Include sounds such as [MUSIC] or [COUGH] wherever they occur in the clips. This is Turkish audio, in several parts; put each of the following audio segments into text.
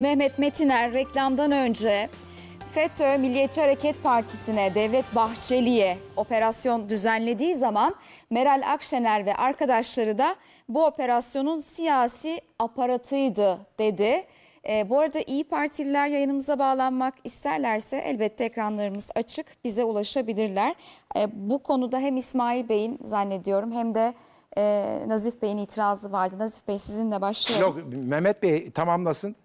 Mehmet Metiner reklamdan önce FETÖ Milliyetçi Hareket Partisi'ne Devlet Bahçeli'ye operasyon düzenlediği zaman Meral Akşener ve arkadaşları da bu operasyonun siyasi aparatıydı dedi. E, bu arada İyi Partililer yayınımıza bağlanmak isterlerse elbette ekranlarımız açık bize ulaşabilirler. E, bu konuda hem İsmail Bey'in zannediyorum hem de e, Nazif Bey'in itirazı vardı. Nazif Bey sizinle başlayalım. Yok Mehmet Bey tamamlasın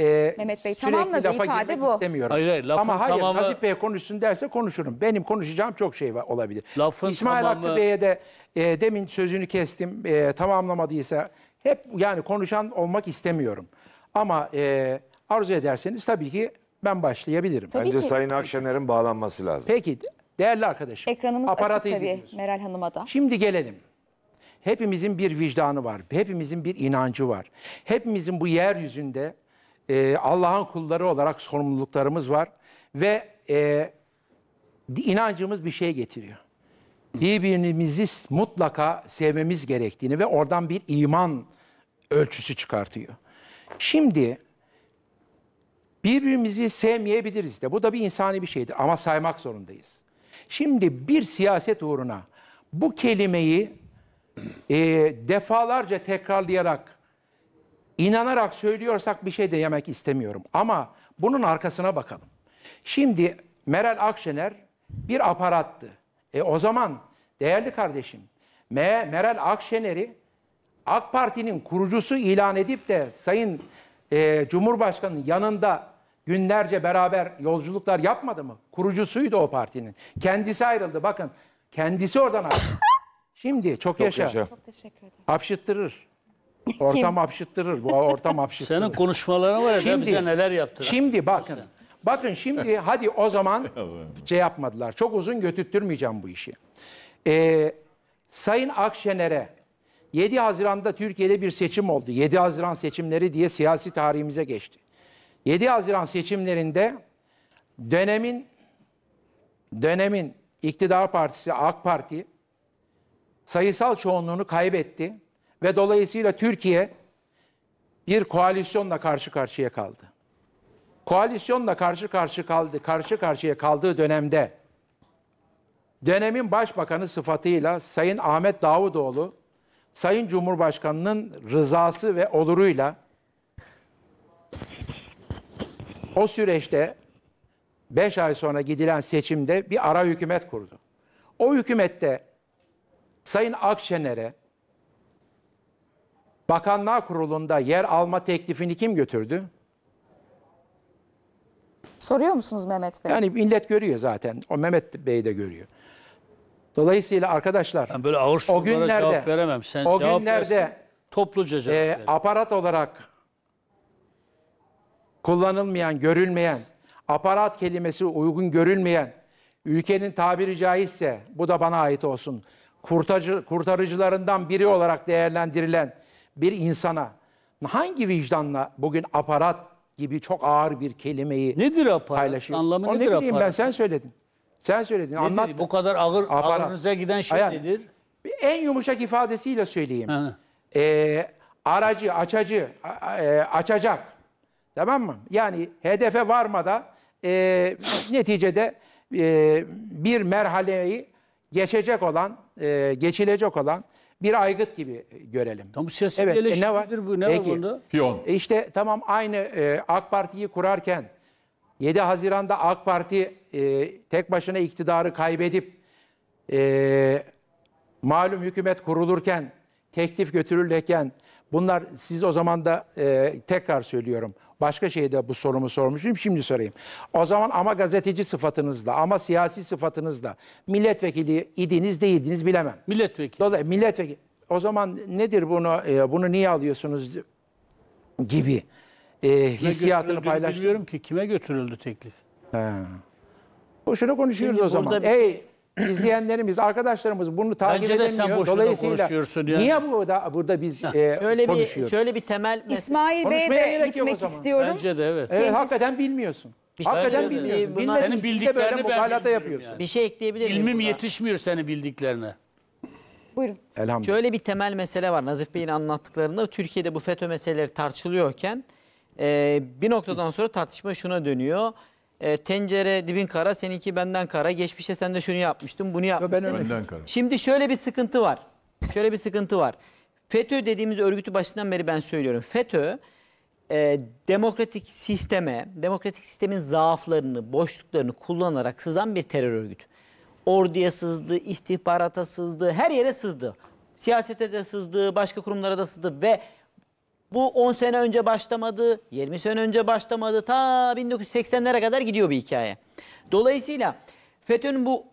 e, Mehmet Bey, sürekli tamamladı lafa ifade bu. istemiyorum. Hayır, hayır, lafın Ama hayır tamamı- Nazif Bey konuşsun derse konuşurum. Benim konuşacağım çok şey olabilir. Lafın İsmail tamamı- Hakkı Bey'e de e, demin sözünü kestim e, tamamlamadıysa hep yani konuşan olmak istemiyorum. Ama e, arzu ederseniz tabii ki ben başlayabilirim. Tabii Bence ki. Sayın Akşener'in bağlanması lazım. Peki değerli arkadaşım. Ekranımız açık tabii dinliyorsun. Meral Hanım'a da. Şimdi gelelim. Hepimizin bir vicdanı var. Hepimizin bir inancı var. Hepimizin bu yeryüzünde e, Allah'ın kulları olarak sorumluluklarımız var ve e, inancımız bir şey getiriyor. Birbirimizi mutlaka sevmemiz gerektiğini ve oradan bir iman ölçüsü çıkartıyor. Şimdi birbirimizi sevmeyebiliriz de. Bu da bir insani bir şeydir ama saymak zorundayız. Şimdi bir siyaset uğruna bu kelimeyi e, defalarca tekrarlayarak İnanarak söylüyorsak bir şey de istemiyorum. Ama bunun arkasına bakalım. Şimdi Meral Akşener bir aparattı. E o zaman değerli kardeşim M Meral Akşener'i AK Parti'nin kurucusu ilan edip de Sayın e, Cumhurbaşkanı'nın yanında günlerce beraber yolculuklar yapmadı mı? Kurucusuydu o partinin. Kendisi ayrıldı bakın. Kendisi oradan ayrıldı. Şimdi çok, çok yaşa. yaşa. Çok teşekkür ederim. Hapşıttırır. Ortam hapşıttırır. Bu ortam hapşıttırır. Senin konuşmalarına var ya şimdi, bize neler yaptılar. Şimdi bakın. Bakın şimdi hadi o zaman [LAUGHS] şey yapmadılar. Çok uzun götürttürmeyeceğim bu işi. Ee, Sayın Akşener'e 7 Haziran'da Türkiye'de bir seçim oldu. 7 Haziran seçimleri diye siyasi tarihimize geçti. 7 Haziran seçimlerinde dönemin dönemin iktidar partisi AK Parti sayısal çoğunluğunu kaybetti. Ve dolayısıyla Türkiye bir koalisyonla karşı karşıya kaldı. Koalisyonla karşı karşı kaldı, karşı karşıya kaldığı dönemde dönemin başbakanı sıfatıyla Sayın Ahmet Davutoğlu Sayın Cumhurbaşkanının rızası ve oluruyla o süreçte 5 ay sonra gidilen seçimde bir ara hükümet kurdu. O hükümette Sayın Akşener'e Bakanlar Kurulu'nda yer alma teklifini kim götürdü? Soruyor musunuz Mehmet Bey? Yani millet görüyor zaten. O Mehmet Bey de görüyor. Dolayısıyla arkadaşlar ben böyle ağır o günlerde cevap veremem. Sen o cevap günlerde versin, topluca cevap e, aparat olarak kullanılmayan, görülmeyen, aparat kelimesi uygun görülmeyen, ülkenin tabiri caizse bu da bana ait olsun. Kurtarıcı, kurtarıcılarından biri olarak değerlendirilen bir insana hangi vicdanla bugün aparat gibi çok ağır bir kelimeyi Nedir aparat? paylaşıyor? Anlamı o nedir ne bileyim aparat? ben sen söyledin. Sen söyledin. Anlat. Bu kadar ağır aparat. ağırınıza giden şey Aynen. nedir? En yumuşak ifadesiyle söyleyeyim. Ee, aracı, açacı, e, açacak. Tamam mı? Yani hedefe varmada e, neticede e, bir merhaleyi geçecek olan, e, geçilecek olan bir aygıt gibi e, görelim. Tam siyasi evet, e, ne var? bu ne Peki. var bunda? Piyon. E, işte tamam aynı e, AK Parti'yi kurarken 7 Haziran'da AK Parti e, tek başına iktidarı kaybedip e, malum hükümet kurulurken teklif götürülürken bunlar siz o zaman da e, tekrar söylüyorum Başka şeyde bu sorumu sormuşum. Şimdi sorayım. O zaman ama gazeteci sıfatınızla ama siyasi sıfatınızla milletvekili idiniz değildiniz bilemem. Milletvekili. Dolayısıyla milletvekili. O zaman nedir bunu e, bunu niye alıyorsunuz gibi e, hissiyatını paylaş. ki kime götürüldü teklif. He. Boşuna konuşuyoruz Şimdi o zaman. Bir... Ey izleyenlerimiz, arkadaşlarımız bunu takip Bence edemiyor. Bence de sen boşuna Dolayısıyla yani. niye burada, burada biz e, şöyle konuşuyoruz? Bir, şöyle bir temel... İsmail Bey'e de gitmek istiyorum. Bence de evet. Evet, hakikaten bilmiyorsun. Bir Hakikaten bilmiyorsun. Bunlar, senin bildiklerini ben yapıyorsun. Yani. Bir şey ekleyebilir miyim? İlmim buna? yetişmiyor senin bildiklerine. Buyurun. Elhamdülillah. Şöyle bir temel mesele var. Nazif Bey'in anlattıklarında Türkiye'de bu FETÖ meseleleri tartışılıyorken e, bir noktadan sonra tartışma şuna dönüyor e, tencere dibin kara seninki benden kara. Geçmişte sen de şunu yapmıştın bunu yapmıştın. Yo, benden kara. Şimdi şöyle bir sıkıntı var. Şöyle bir sıkıntı var. FETÖ dediğimiz örgütü başından beri ben söylüyorum. FETÖ e, demokratik sisteme, demokratik sistemin zaaflarını, boşluklarını kullanarak sızan bir terör örgütü. Orduya sızdı, istihbarata sızdı, her yere sızdı. Siyasete de sızdı, başka kurumlara da sızdı ve bu 10 sene önce başlamadı, 20 sene önce başlamadı. Ta 1980'lere kadar gidiyor bir hikaye. Dolayısıyla FETÖ'nün bu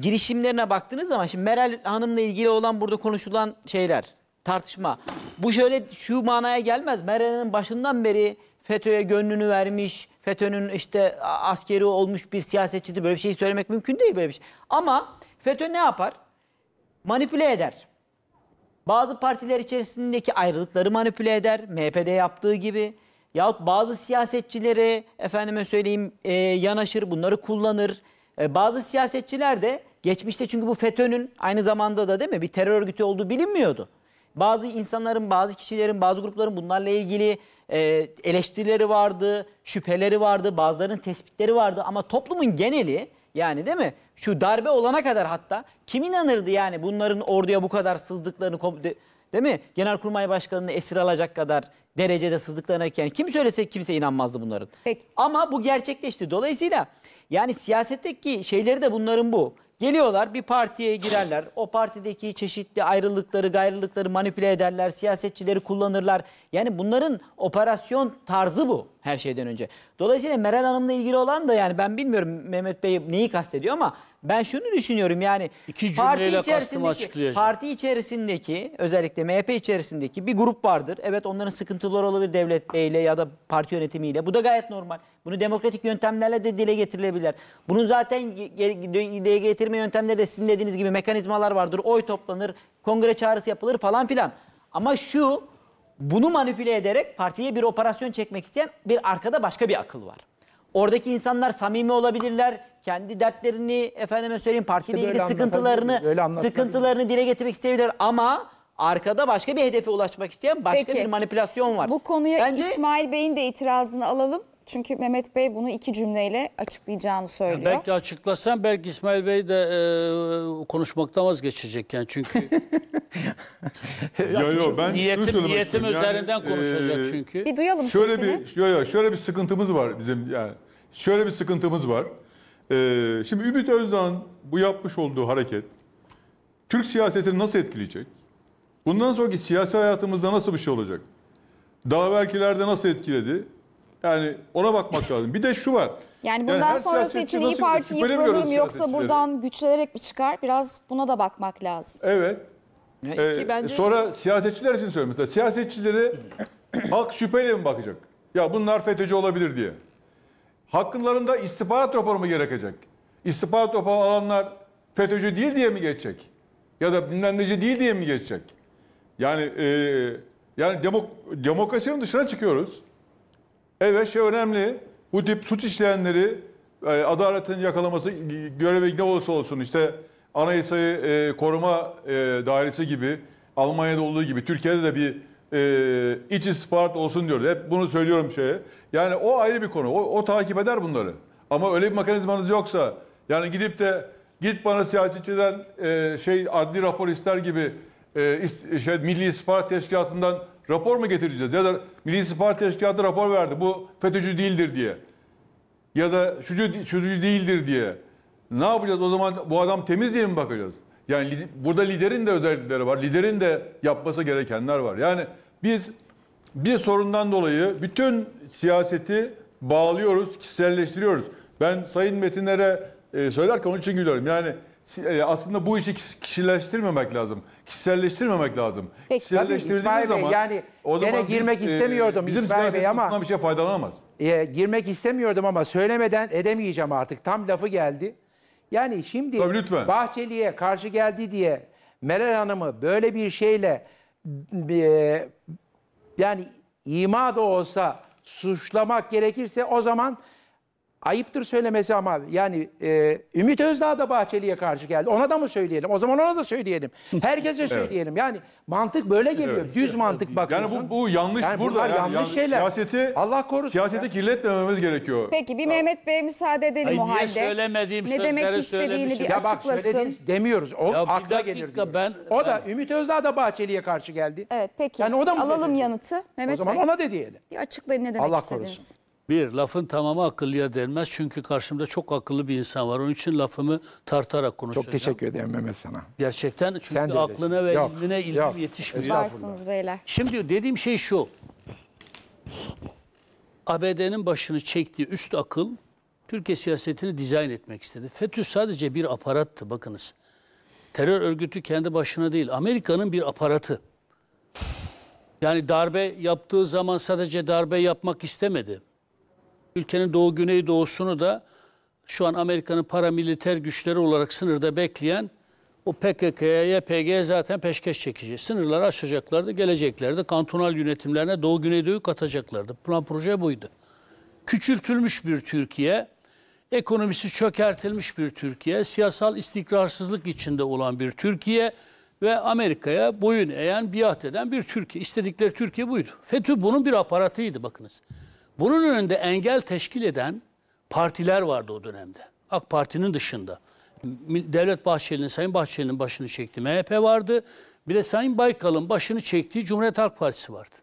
girişimlerine baktığınız zaman şimdi Meral Hanım'la ilgili olan burada konuşulan şeyler, tartışma. Bu şöyle şu manaya gelmez. Meral'in başından beri FETÖ'ye gönlünü vermiş, FETÖ'nün işte askeri olmuş bir siyasetçidir. Böyle bir şey söylemek mümkün değil böyle bir şey. Ama FETÖ ne yapar? Manipüle eder. Bazı partiler içerisindeki ayrılıkları manipüle eder. MHP'de yaptığı gibi. Yahut bazı siyasetçileri, efendime söyleyeyim e, yanaşır, bunları kullanır. E, bazı siyasetçiler de geçmişte çünkü bu FETÖ'nün aynı zamanda da değil mi bir terör örgütü olduğu bilinmiyordu. Bazı insanların, bazı kişilerin, bazı grupların bunlarla ilgili e, eleştirileri vardı, şüpheleri vardı, bazılarının tespitleri vardı. Ama toplumun geneli yani değil mi? Şu darbe olana kadar hatta kim inanırdı yani bunların orduya bu kadar sızdıklarını değil mi? Genelkurmay Başkanı'nı esir alacak kadar derecede sızdıklarına yani kim söylese kimse inanmazdı bunların. Peki. Ama bu gerçekleşti. Dolayısıyla yani siyasetteki şeyleri de bunların bu. Geliyorlar bir partiye girerler. O partideki çeşitli ayrılıkları, gayrılıkları manipüle ederler. Siyasetçileri kullanırlar. Yani bunların operasyon tarzı bu her şeyden önce. Dolayısıyla Meral Hanım'la ilgili olan da yani ben bilmiyorum Mehmet Bey neyi kastediyor ama ben şunu düşünüyorum yani İki parti içerisindeki, parti içerisindeki özellikle MHP içerisindeki bir grup vardır. Evet onların sıkıntıları olabilir devlet beyle ya da parti yönetimiyle. Bu da gayet normal. Bunu demokratik yöntemlerle de dile getirilebilir. Bunun zaten dile getirme yöntemleri de sizin dediğiniz gibi mekanizmalar vardır. Oy toplanır, kongre çağrısı yapılır falan filan. Ama şu bunu manipüle ederek partiye bir operasyon çekmek isteyen bir arkada başka bir akıl var. Oradaki insanlar samimi olabilirler. Kendi dertlerini efendime söyleyeyim partiyle işte ilgili sıkıntılarını sıkıntılarını dile getirmek isteyebilir ama arkada başka bir hedefe ulaşmak isteyen başka Peki, bir manipülasyon var. Bu konuya Bence, İsmail Bey'in de itirazını alalım. Çünkü Mehmet Bey bunu iki cümleyle açıklayacağını söylüyor. Belki açıklasam belki İsmail Bey de e, konuşmaktan vazgeçecek yani çünkü. [LAUGHS] yo yo ben niyetim, niyetim üzerinden yani, konuşacak e, çünkü. Bir duyalım şöyle sesini. Bir, yo yo şöyle bir sıkıntımız var bizim yani. Şöyle bir sıkıntımız var. Ee, şimdi Ümit Özdağ'ın bu yapmış olduğu hareket Türk siyasetini nasıl etkileyecek? Bundan sonraki siyasi hayatımızda nasıl bir şey olacak? Daha belkilerde nasıl etkiledi? Yani ona bakmak [LAUGHS] lazım. Bir de şu var. Yani bundan yani sonrası için İyi Parti yıpranır mı yoksa buradan güçlenerek mi çıkar? Biraz buna da bakmak lazım. Evet. ee, bence... Sonra siyasetçiler için söylüyorum. siyasetçileri [CLEARS THROAT] halk şüpheyle mi bakacak? Ya bunlar FETÖ'cü olabilir diye hakkında istihbarat raporu mu gerekecek? İstihbarat raporu alanlar FETÖ'cü değil diye mi geçecek? Ya da bilmem değil diye mi geçecek? Yani e, yani demok demokrasinin dışına çıkıyoruz. Evet şey önemli. Bu tip suç işleyenleri e, adaletin yakalaması görevi ne olursa olsun işte anayasayı e, koruma e, dairesi gibi Almanya'da olduğu gibi Türkiye'de de bir e, iç istihbarat olsun diyoruz. Hep bunu söylüyorum şeye. Yani o ayrı bir konu. O, o takip eder bunları. Ama öyle bir mekanizmanız yoksa yani gidip de git bana siyasetçiden e, şey adli rapor ister gibi e, şey, Milli İstihbarat Teşkilatı'ndan rapor mu getireceğiz? Ya da Milli İstihbarat Teşkilatı rapor verdi. Bu FETÖ'cü değildir diye. Ya da şucu, şucu değildir diye. Ne yapacağız o zaman bu adam temiz diye mi bakacağız? Yani burada liderin de özellikleri var. Liderin de yapması gerekenler var. Yani biz bir sorundan dolayı bütün siyaseti bağlıyoruz, kişiselleştiriyoruz. Ben Sayın Metinler'e e, söylerken onun için gülüyorum. Yani e, aslında bu işi kişileştirmemek lazım. Kişiselleştirmemek lazım. Peki, Kişiselleştirdiğimiz tabii, zaman Bey, yani o zaman gene biz, girmek e, istemiyordum bizim İsmail Bey ama bir şey faydalanamaz. E, girmek istemiyordum ama söylemeden edemeyeceğim artık. Tam lafı geldi. Yani şimdi Tabii Bahçeli'ye karşı geldi diye Meral Hanım'ı böyle bir şeyle e, yani ima da olsa suçlamak gerekirse o zaman ayıptır söylemesi ama yani e, Ümit Özdağ da Bahçeli'ye karşı geldi. Ona da mı söyleyelim? O zaman ona da söyleyelim. Herkese [LAUGHS] söyleyelim. Yani mantık böyle geliyor. Evet. Düz mantık bakıyorsun. Yani bu, bu yanlış yani burada. Yani yanlış, yanlış şeyler. Siyaseti, Allah korusun. Siyaseti ya. kirletmememiz gerekiyor. Peki bir tamam. Mehmet Bey müsaade edelim Ay, o halde. söylemediğim ne demek istediğini bir ya açıklasın. Ya bak demiyoruz. O ya akla gelir diyoruz. Ben, o da ben... Ümit Özdağ da Bahçeli'ye karşı geldi. Evet peki. Yani o da mı Alalım yanıtı Mehmet Bey. O zaman ona da diyelim. Bir açıklayın ne demek Allah istediniz. Korusun. Bir, lafın tamamı akıllıya denmez. Çünkü karşımda çok akıllı bir insan var. Onun için lafımı tartarak konuşacağım. Çok teşekkür ederim Mehmet sana. Gerçekten çünkü Sen aklına ve yok, ilmine ilim yok. yetişmiyor. Varsınız beyler. Şimdi dediğim şey şu. ABD'nin başını çektiği üst akıl Türkiye siyasetini dizayn etmek istedi. FETÖ sadece bir aparattı bakınız. Terör örgütü kendi başına değil. Amerika'nın bir aparatı. Yani darbe yaptığı zaman sadece darbe yapmak istemedi. Ülkenin doğu güney doğusunu da şu an Amerika'nın paramiliter güçleri olarak sınırda bekleyen o PKK'ya, YPG'ye zaten peşkeş çekici. Sınırları aşacaklardı, geleceklerdi. Kantonal yönetimlerine Doğu Güneydoğu'yu katacaklardı. Plan proje buydu. Küçültülmüş bir Türkiye, ekonomisi çökertilmiş bir Türkiye, siyasal istikrarsızlık içinde olan bir Türkiye ve Amerika'ya boyun eğen, biat eden bir Türkiye. İstedikleri Türkiye buydu. FETÖ bunun bir aparatıydı bakınız. Bunun önünde engel teşkil eden partiler vardı o dönemde. AK Parti'nin dışında. Devlet Bahçeli'nin, Sayın Bahçeli'nin başını çekti. MHP vardı. Bir de Sayın Baykal'ın başını çektiği Cumhuriyet Halk Partisi vardı.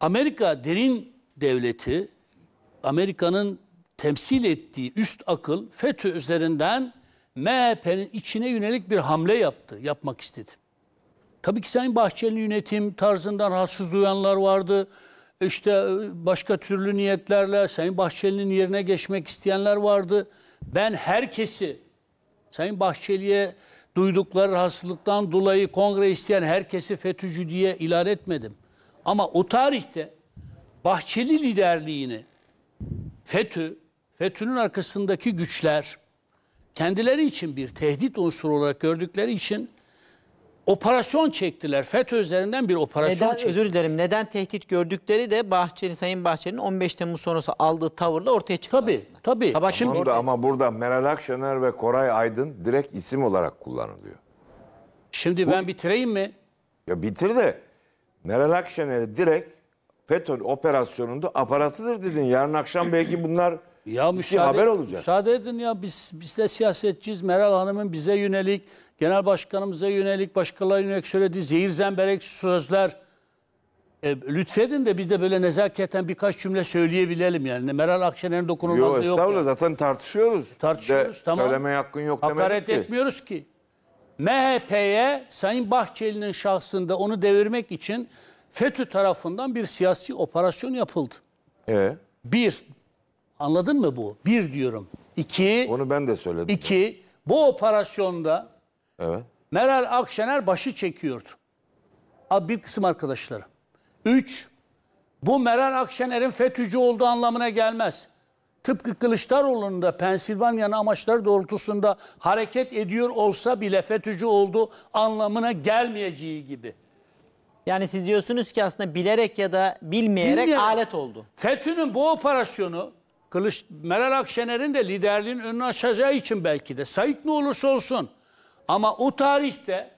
Amerika derin devleti, Amerika'nın temsil ettiği üst akıl FETÖ üzerinden MHP'nin içine yönelik bir hamle yaptı, yapmak istedi. Tabii ki Sayın Bahçeli'nin yönetim tarzından rahatsız duyanlar vardı işte e, başka türlü niyetlerle Sayın Bahçeli'nin yerine geçmek isteyenler vardı. Ben herkesi Sayın Bahçeli'ye duydukları rahatsızlıktan dolayı kongre isteyen herkesi FETÖ'cü diye ilan etmedim. Ama o tarihte Bahçeli liderliğini FETÖ, FETÖ'nün arkasındaki güçler kendileri için bir tehdit unsuru olarak gördükleri için operasyon çektiler. FETÖ üzerinden bir operasyon neden, çektiler. Özür dilerim. Neden tehdit gördükleri de Bahçeli, Sayın Bahçeli'nin 15 Temmuz sonrası aldığı tavırla ortaya çıktı tabii, aslında. Tabii. Ama, Şimdi, burada, ama burada Meral Akşener ve Koray Aydın direkt isim olarak kullanılıyor. Şimdi Bu, ben bitireyim mi? Ya bitir de. Meral Akşener'i direkt FETÖ operasyonunda aparatıdır dedin. Yarın akşam belki bunlar ya müsaade, haber olacak. Müsaade edin ya biz, biz de siyasetçiyiz. Meral Hanım'ın bize yönelik, genel başkanımıza yönelik, başkalarına yönelik söylediği zehir zemberek sözler. E, lütfedin de biz de böyle nezaketen birkaç cümle söyleyebilelim yani. Meral Akşener'in dokunulmazlığı yok. Yok estağfurullah yani. zaten tartışıyoruz. Tartışıyoruz de, tamam. Söylemeye hakkın yok demedik Hakaret ki. etmiyoruz ki. MHP'ye Sayın Bahçeli'nin şahsında onu devirmek için FETÖ tarafından bir siyasi operasyon yapıldı. Ee? Bir, Anladın mı bu? Bir diyorum. İki. Onu ben de söyledim. İki. Bu operasyonda evet. Meral Akşener başı çekiyordu. Abi Bir kısım arkadaşlarım. Üç. Bu Meral Akşener'in FETÖ'cü olduğu anlamına gelmez. Tıpkı Kılıçdaroğlu'nun da Pensilvanya'nın amaçları doğrultusunda hareket ediyor olsa bile FETÖ'cü olduğu anlamına gelmeyeceği gibi. Yani siz diyorsunuz ki aslında bilerek ya da bilmeyerek, bilmeyerek. alet oldu. FETÖ'nün bu operasyonu Kılıç, Meral Akşener'in de liderliğin önünü açacağı için belki de Sait ne olursa olsun. Ama o tarihte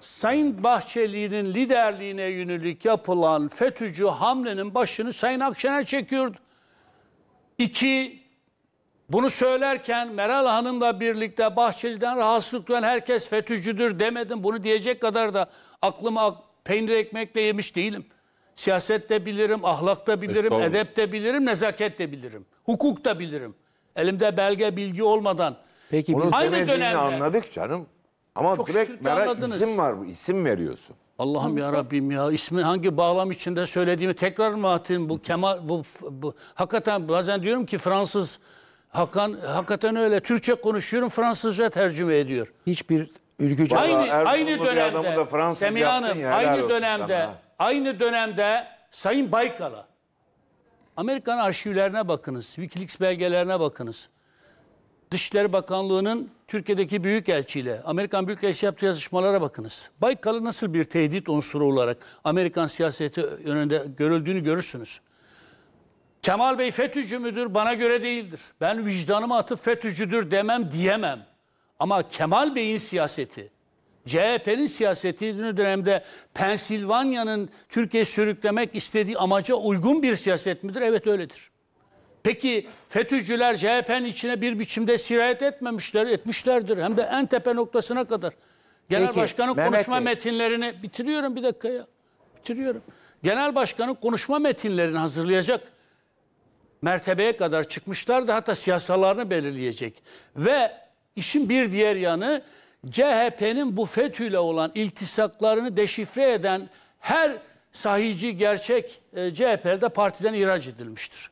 Sayın Bahçeli'nin liderliğine yönelik yapılan FETÖ'cü hamlenin başını Sayın Akşener çekiyordu. İki, bunu söylerken Meral Hanım'la birlikte Bahçeli'den rahatsızlık duyan herkes FETÖ'cüdür demedim. Bunu diyecek kadar da aklıma peynir ekmekle yemiş değilim. Siyaset de bilirim, ahlak da bilirim, edep de bilirim, nezaket de bilirim. Hukuk da bilirim. Elimde belge, bilgi olmadan. Peki Onun aynı dönemde anladık canım. Ama Çok direkt merak anladınız. isim var bu. İsim veriyorsun. Allah'ım ya Rabbim ya ismi hangi bağlam içinde söylediğimi tekrar mı atayım bu Kemal bu, bu hakikaten bazen diyorum ki Fransız Hakan hakikaten öyle Türkçe konuşuyorum Fransızca tercüme ediyor. Hiçbir ülkücü aynı Vallahi aynı dönemde Semih Hanım aynı dönemde sana aynı dönemde Sayın Baykal'a Amerikan arşivlerine bakınız, Wikileaks belgelerine bakınız. Dışişleri Bakanlığı'nın Türkiye'deki büyükelçiyle, Amerikan büyükelçi yaptığı yazışmalara bakınız. Baykal'ı nasıl bir tehdit unsuru olarak Amerikan siyaseti önünde görüldüğünü görürsünüz. Kemal Bey FETÖ'cü müdür? Bana göre değildir. Ben vicdanımı atıp FETÖ'cüdür demem diyemem. Ama Kemal Bey'in siyaseti, CHP'nin siyaseti dönemde Pensilvanya'nın Türkiye'yi sürüklemek istediği amaca uygun bir siyaset midir? Evet öyledir. Peki FETÖ'cüler CHP'nin içine bir biçimde sirayet etmemişler, etmişlerdir. Hem de en tepe noktasına kadar. Genel Peki, Başkan'ın Mehmet konuşma Bey. metinlerini bitiriyorum bir dakika ya. Bitiriyorum. Genel Başkan'ın konuşma metinlerini hazırlayacak mertebeye kadar çıkmışlar da hatta siyasalarını belirleyecek. Ve işin bir diğer yanı CHP'nin bu FETÖ'yle olan iltisaklarını deşifre eden her sahici gerçek e, CHP'de partiden ihraç edilmiştir.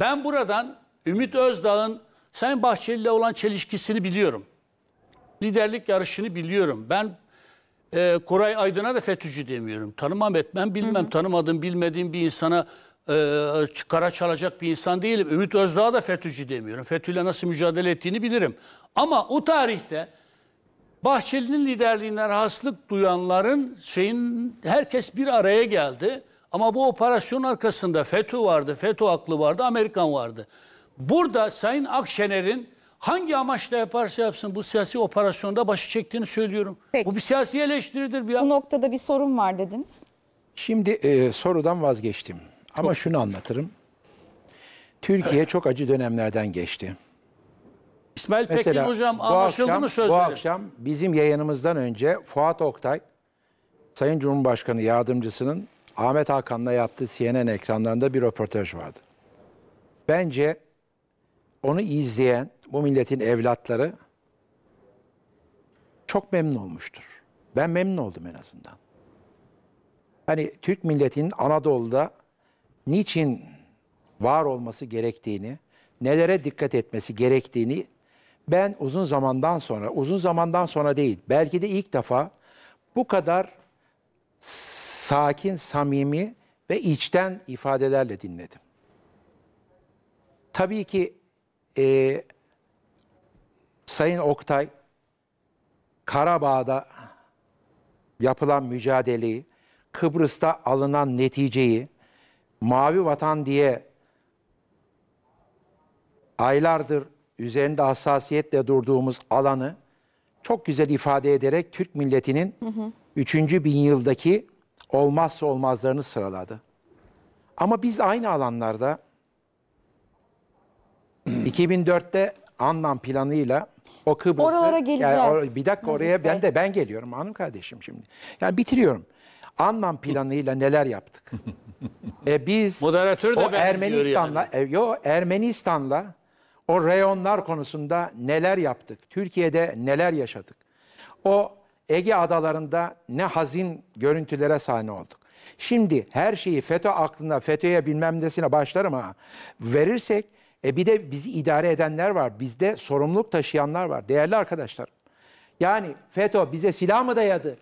Ben buradan Ümit Özdağ'ın Sayın Bahçeli ile olan çelişkisini biliyorum. Liderlik yarışını biliyorum. Ben e, Koray Aydın'a da FETÖ'cü demiyorum. Tanımam etmem bilmem. Hı hı. Tanımadığım bilmediğim bir insana e, kara çalacak bir insan değilim. Ümit Özdağ'a da FETÖ'cü demiyorum. FETÖ'yle nasıl mücadele ettiğini bilirim. Ama o tarihte Bahçeli'nin liderliğine rahatsızlık duyanların şeyin herkes bir araya geldi. Ama bu operasyon arkasında FETÖ vardı, FETÖ aklı vardı, Amerikan vardı. Burada Sayın Akşener'in hangi amaçla yaparsa yapsın bu siyasi operasyonda başı çektiğini söylüyorum. Peki. Bu bir siyasi eleştiridir. Bir bu noktada bir sorun var dediniz. Şimdi e, sorudan vazgeçtim. Çok. Ama şunu anlatırım. Türkiye çok acı dönemlerden geçti. İsmail Mesela, Pekin hocam anlaşıldı akşam, mı sözleri? Bu akşam bizim yayınımızdan önce Fuat Oktay, Sayın Cumhurbaşkanı yardımcısının Ahmet Hakan'la yaptığı CNN ekranlarında bir röportaj vardı. Bence onu izleyen bu milletin evlatları çok memnun olmuştur. Ben memnun oldum en azından. Hani Türk milletinin Anadolu'da niçin var olması gerektiğini, nelere dikkat etmesi gerektiğini ben uzun zamandan sonra, uzun zamandan sonra değil, belki de ilk defa bu kadar sakin, samimi ve içten ifadelerle dinledim. Tabii ki e, Sayın Oktay Karabağ'da yapılan mücadeleyi, Kıbrıs'ta alınan neticeyi, Mavi Vatan diye aylardır üzerinde hassasiyetle durduğumuz alanı çok güzel ifade ederek Türk milletinin hı 3. bin yıldaki olmazsa olmazlarını sıraladı. Ama biz aynı alanlarda 2004'te [CLEARS THROAT] Annan planıyla o Kıbrıs'ı... Oralara geleceğiz. Yani bir dakika Nazif oraya Bey. ben de ben geliyorum hanım kardeşim şimdi. Yani bitiriyorum. Annan planıyla neler yaptık? [LAUGHS] e biz Moderatör de o Ermenistan'la yani. e, yo Ermenistan'la o reyonlar konusunda neler yaptık? Türkiye'de neler yaşadık? O Ege adalarında ne hazin görüntülere sahne olduk. Şimdi her şeyi FETÖ aklına, FETÖ'ye bilmem nesine başlarım ha. Verirsek e bir de bizi idare edenler var. Bizde sorumluluk taşıyanlar var. Değerli arkadaşlar. Yani FETÖ bize silah mı dayadı?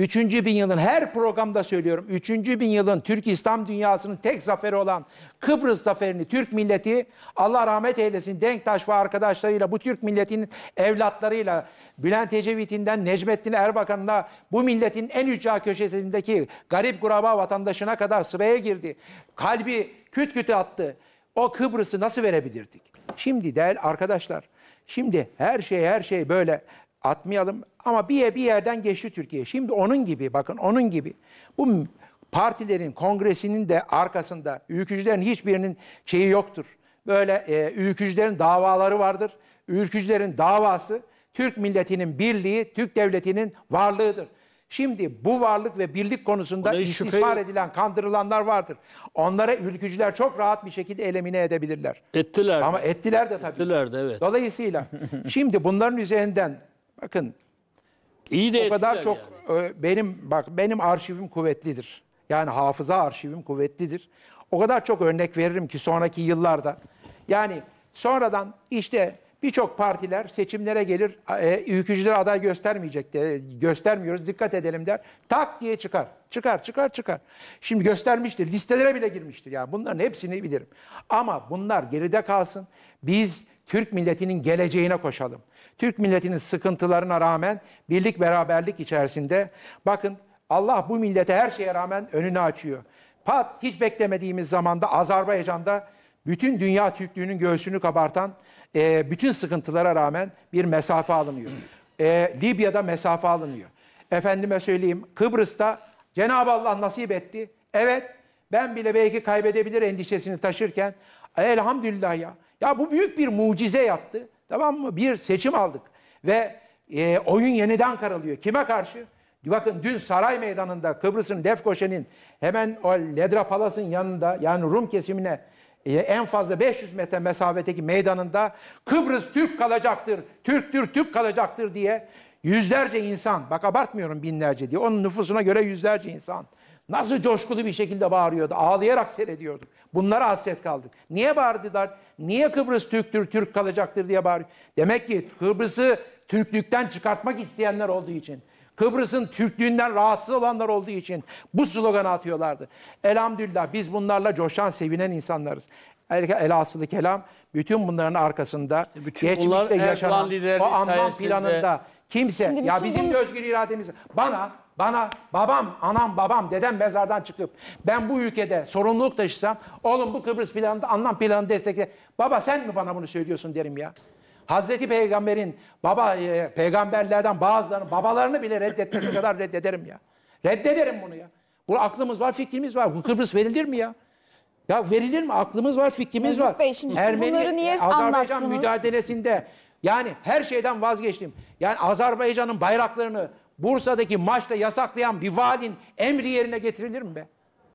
Üçüncü bin yılın her programda söylüyorum. Üçüncü bin yılın Türk İslam dünyasının tek zaferi olan Kıbrıs zaferini Türk milleti Allah rahmet eylesin Denktaş ve arkadaşlarıyla bu Türk milletinin evlatlarıyla Bülent Ecevit'inden Necmettin Erbakan'la bu milletin en ücra köşesindeki garip kuraba vatandaşına kadar sıraya girdi. Kalbi küt kütü attı. O Kıbrıs'ı nasıl verebilirdik? Şimdi değil arkadaşlar. Şimdi her şey her şey böyle atmayalım ama bir bir yerden geçti Türkiye. Şimdi onun gibi bakın onun gibi bu partilerin kongresinin de arkasında ülkücülerin hiçbirinin şeyi yoktur. Böyle e, ülkücülerin davaları vardır. Ülkücülerin davası Türk milletinin birliği, Türk devletinin varlığıdır. Şimdi bu varlık ve birlik konusunda istismar edilen, kandırılanlar vardır. Onlara ülkücüler çok rahat bir şekilde elemine edebilirler. Ettiler. Ama ettiler de tabii. Ettiler de evet. Dolayısıyla [LAUGHS] şimdi bunların üzerinden Bakın iyi de o kadar çok yani. E, benim bak benim arşivim kuvvetlidir. Yani hafıza arşivim kuvvetlidir. O kadar çok örnek veririm ki sonraki yıllarda. Yani sonradan işte birçok partiler seçimlere gelir, e, ülkücülere aday göstermeyecek de, göstermiyoruz, dikkat edelim der. Tak diye çıkar, çıkar, çıkar, çıkar. Şimdi göstermiştir, listelere bile girmiştir. Yani bunların hepsini bilirim. Ama bunlar geride kalsın. Biz Türk milletinin geleceğine koşalım. Türk milletinin sıkıntılarına rağmen birlik beraberlik içerisinde bakın Allah bu millete her şeye rağmen önünü açıyor. Pat hiç beklemediğimiz zamanda Azerbaycan'da bütün dünya Türklüğünün göğsünü kabartan e, bütün sıkıntılara rağmen bir mesafe alınıyor. E, Libya'da mesafe alınıyor. Efendime söyleyeyim Kıbrıs'ta Cenab-ı Allah nasip etti. Evet ben bile belki kaybedebilir endişesini taşırken elhamdülillah ya ya bu büyük bir mucize yaptı. Tamam mı? Bir seçim aldık ve e, oyun yeniden karalıyor. Kime karşı? Bakın dün saray meydanında Kıbrıs'ın Lefkoşe'nin hemen o Ledra Palas'ın yanında yani Rum kesimine e, en fazla 500 metre mesafeteki meydanında Kıbrıs Türk kalacaktır, Türktür, Türk kalacaktır diye yüzlerce insan, bak abartmıyorum binlerce diye, onun nüfusuna göre yüzlerce insan Nasıl coşkulu bir şekilde bağırıyordu, ağlayarak seyrediyorduk. Bunlara hasret kaldık. Niye bağırdılar? Niye Kıbrıs Türktür, Türk kalacaktır diye bağırıyor. Demek ki Kıbrıs'ı Türklükten çıkartmak isteyenler olduğu için, Kıbrıs'ın Türklüğünden rahatsız olanlar olduğu için bu sloganı atıyorlardı. Elhamdülillah biz bunlarla coşan, sevinen insanlarız. Elhasılı kelam bütün bunların arkasında işte bütün geçmişte yaşanan o anlam planında kimse ya bizim bu... özgür irademiz bana bana babam, anam, babam, dedem mezardan çıkıp ben bu ülkede sorumluluk taşısam oğlum bu Kıbrıs planında anlam planını destekle. Baba sen mi bana bunu söylüyorsun derim ya. Hazreti Peygamber'in baba e, peygamberlerden bazılarının babalarını bile reddetmesi kadar reddederim ya. Reddederim bunu ya. Bu aklımız var, fikrimiz var. Bu Kıbrıs verilir mi ya? Ya verilir mi? Aklımız var, fikrimiz Mesut var. Bey, şimdi Ermeni, bunları niye Azerbaycan mücadelesinde yani her şeyden vazgeçtim. Yani Azerbaycan'ın bayraklarını, Bursa'daki maçta yasaklayan bir valinin emri yerine getirilir mi be?